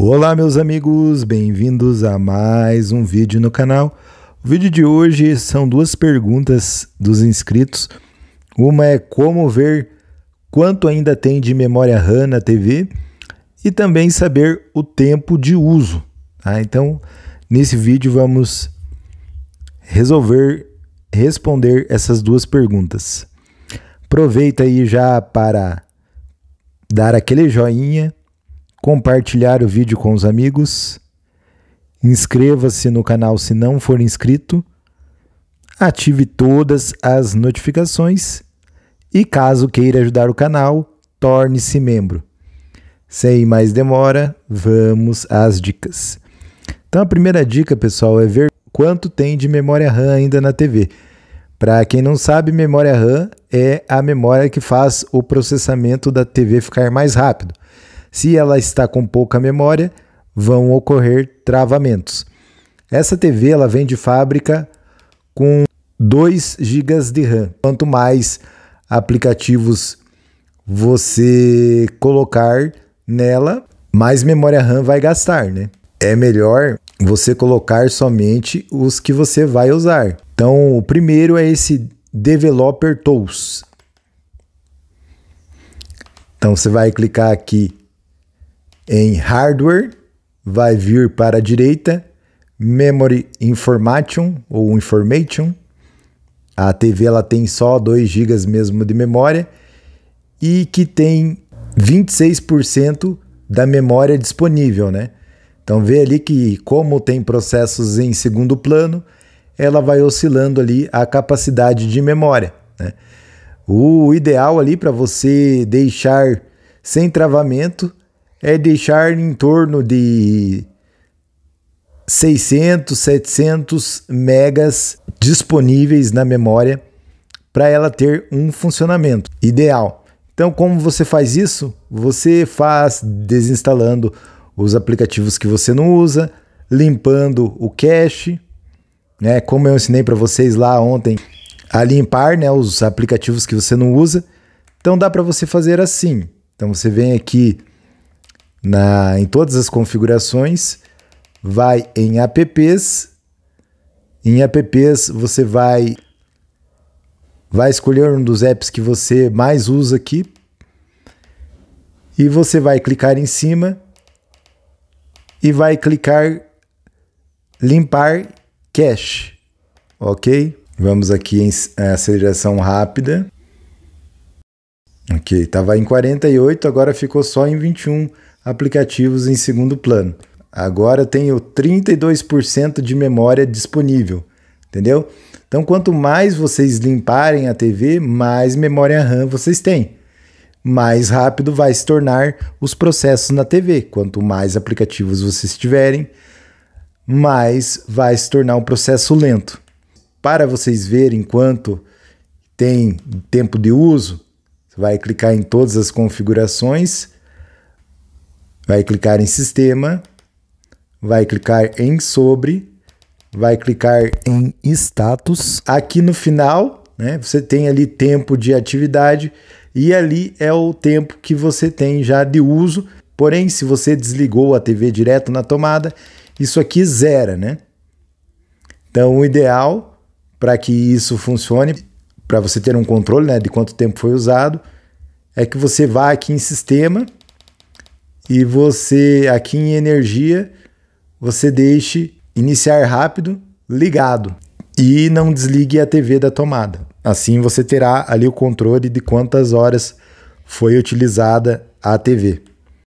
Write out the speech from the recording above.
Olá, meus amigos, bem-vindos a mais um vídeo no canal. O vídeo de hoje são duas perguntas dos inscritos. Uma é como ver quanto ainda tem de memória RAM na TV e também saber o tempo de uso. Tá? Então, nesse vídeo vamos resolver responder essas duas perguntas. Aproveita aí já para dar aquele joinha, compartilhar o vídeo com os amigos, inscreva-se no canal se não for inscrito, ative todas as notificações e, caso queira ajudar o canal, torne-se membro. Sem mais demora, vamos às dicas. Então, a primeira dica, pessoal, é ver quanto tem de memória RAM ainda na TV. Para quem não sabe, memória RAM é a memória que faz o processamento da TV ficar mais rápido. Se ela está com pouca memória, vão ocorrer travamentos. Essa TV ela vem de fábrica com 2 GB de RAM. Quanto mais aplicativos você colocar nela, mais memória RAM vai gastar, né? É melhor você colocar somente os que você vai usar. Então, o primeiro é esse Developer Tools. Então, você vai clicar aqui em hardware, vai vir para a direita Memory Information ou Information. A TV ela tem só 2 GB mesmo de memória e que tem 26% da memória disponível, né? Então vê ali que como tem processos em segundo plano, ela vai oscilando ali a capacidade de memória, né? O ideal ali para você deixar sem travamento é deixar em torno de 600, 700 megas disponíveis na memória para ela ter um funcionamento ideal. Então, como você faz isso? Você faz desinstalando os aplicativos que você não usa, limpando o cache, né? Como eu ensinei para vocês lá ontem, a limpar, né, os aplicativos que você não usa. Então dá para você fazer assim. Então você vem aqui na, em todas as configurações, vai em apps, em apps você vai vai escolher um dos apps que você mais usa aqui e você vai clicar em cima e vai clicar limpar cache, ok? Vamos aqui em eh, aceleração rápida. Ok, estava em 48, agora ficou só em 21 aplicativos em segundo plano. Agora tenho 32% de memória disponível, entendeu? Então, quanto mais vocês limparem a TV, mais memória RAM vocês têm. Mais rápido vai se tornar os processos na TV. Quanto mais aplicativos vocês tiverem, mais vai se tornar um processo lento. Para vocês verem quanto tem tempo de uso, vai clicar em todas as configurações vai clicar em Sistema, vai clicar em Sobre, vai clicar em Status. Aqui no final, né, você tem ali tempo de atividade e ali é o tempo que você tem já de uso. Porém, se você desligou a TV direto na tomada, isso aqui zera, né? Então, o ideal para que isso funcione, para você ter um controle né, de quanto tempo foi usado, é que você vá aqui em Sistema, e você, aqui em energia, você deixe iniciar rápido ligado e não desligue a TV da tomada. Assim você terá ali o controle de quantas horas foi utilizada a TV.